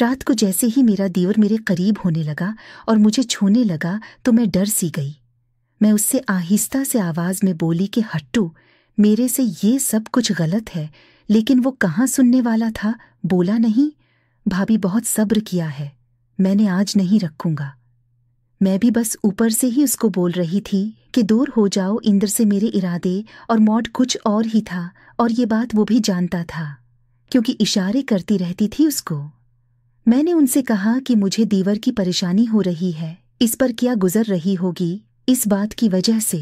रात को जैसे ही मेरा देवर मेरे करीब होने लगा और मुझे छूने लगा तो मैं डर सी गई मैं उससे आहिस्ता से आवाज में बोली कि हट्टू मेरे से ये सब कुछ गलत है लेकिन वो कहाँ सुनने वाला था बोला नहीं भाभी बहुत सब्र किया है मैंने आज नहीं रखूंगा मैं भी बस ऊपर से ही उसको बोल रही थी कि दूर हो जाओ इंद्र से मेरे इरादे और मॉड कुछ और ही था और ये बात वो भी जानता था क्योंकि इशारे करती रहती थी उसको मैंने उनसे कहा कि मुझे दीवर की परेशानी हो रही है इस पर क्या गुजर रही होगी इस बात की वजह से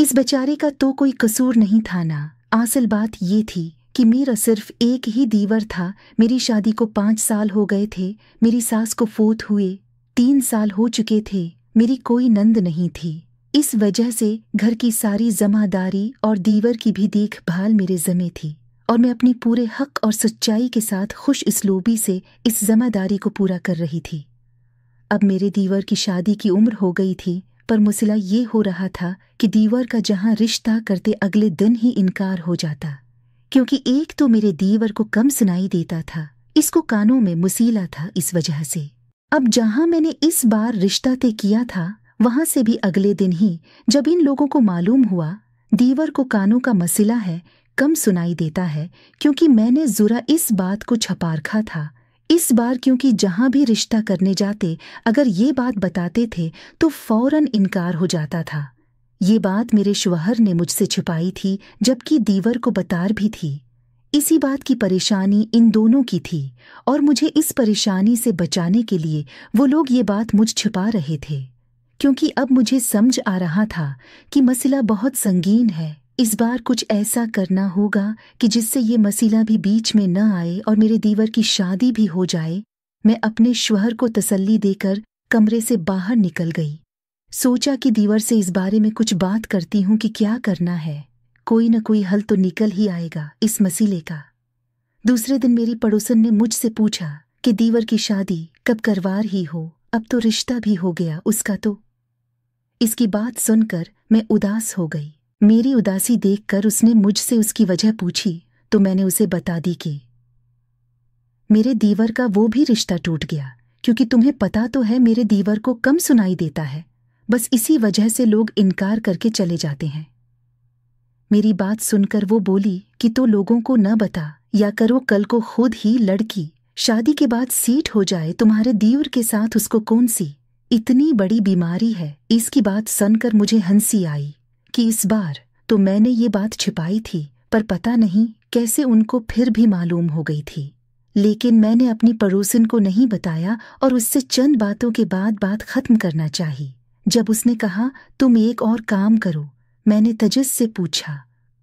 इस बेचारे का तो कोई कसूर नहीं था ना असल बात ये थी कि मेरा सिर्फ एक ही दीवर था मेरी शादी को पाँच साल हो गए थे मेरी सास को फोत हुए तीन साल हो चुके थे मेरी कोई नंद नहीं थी इस वजह से घर की सारी जमादारी और दीवर की भी देखभाल मेरे जमे थी और मैं अपनी पूरे हक और सच्चाई के साथ खुश इसलोबी से इस जमादारी को पूरा कर रही थी अब मेरे दीवर की शादी की उम्र हो गई थी पर मुसिला ये हो रहा था कि दीवर का जहाँ रिश्ता करते अगले दिन ही इनकार हो जाता क्योंकि एक तो मेरे दीवर को कम सुनाई देता था इसको कानों में मुसीला था इस वजह से अब जहाँ मैंने इस बार रिश्ता तय किया था वहां से भी अगले दिन ही जब इन लोगों को मालूम हुआ दीवर को कानों का मसीला है कम सुनाई देता है क्योंकि मैंने जुरा इस बात को छपारखा था इस बार क्योंकि जहां भी रिश्ता करने जाते अगर ये बात बताते थे तो फौरन इनकार हो जाता था ये बात मेरे शोहर ने मुझसे छिपाई थी जबकि दीवर को बतार भी थी इसी बात की परेशानी इन दोनों की थी और मुझे इस परेशानी से बचाने के लिए वो लोग ये बात मुझ छिपा रहे थे क्योंकि अब मुझे समझ आ रहा था कि मसला बहुत संगीन है इस बार कुछ ऐसा करना होगा कि जिससे ये मसीला भी बीच में न आए और मेरे दीवर की शादी भी हो जाए मैं अपने शोहर को तसल्ली देकर कमरे से बाहर निकल गई सोचा कि दीवर से इस बारे में कुछ बात करती हूं कि क्या करना है कोई न कोई हल तो निकल ही आएगा इस मसीले का दूसरे दिन मेरी पड़ोसन ने मुझसे पूछा कि दीवर की शादी कब करवार ही हो अब तो रिश्ता भी हो गया उसका तो इसकी बात सुनकर मैं उदास हो गई मेरी उदासी देखकर उसने मुझसे उसकी वजह पूछी तो मैंने उसे बता दी कि मेरे दीवर का वो भी रिश्ता टूट गया क्योंकि तुम्हें पता तो है मेरे दीवर को कम सुनाई देता है बस इसी वजह से लोग इनकार करके चले जाते हैं मेरी बात सुनकर वो बोली कि तो लोगों को न बता या करो कल को खुद ही लड़की शादी के बाद सीट हो जाए तुम्हारे दीवर के साथ उसको कौन सी इतनी बड़ी बीमारी है इसकी बात सुनकर मुझे हंसी आई कि इस बार तो मैंने ये बात छिपाई थी पर पता नहीं कैसे उनको फिर भी मालूम हो गई थी लेकिन मैंने अपनी पड़ोसन को नहीं बताया और उससे चंद बातों के बाद बात खत्म करना चाहिए जब उसने कहा तुम एक और काम करो मैंने तजस से पूछा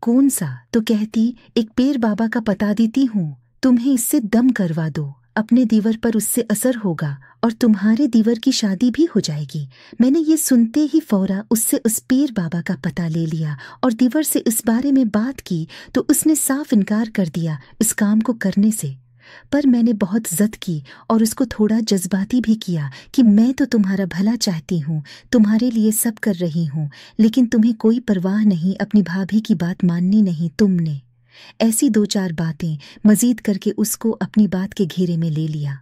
कौन सा तो कहती एक पेर बाबा का पता देती हूँ तुम्हें इससे दम करवा दो अपने दीवर पर उससे असर होगा और तुम्हारे दीवर की शादी भी हो जाएगी मैंने ये सुनते ही फौरा उससे उस पीर बाबा का पता ले लिया और दीवर से इस बारे में बात की तो उसने साफ इनकार कर दिया इस काम को करने से पर मैंने बहुत जद की और उसको थोड़ा जज्बाती भी किया कि मैं तो तुम्हारा भला चाहती हूँ तुम्हारे लिए सब कर रही हूँ लेकिन तुम्हें कोई परवाह नहीं अपनी भाभी की बात माननी नहीं तुमने ऐसी दो चार बातें मजीद करके उसको अपनी बात के घेरे में ले लिया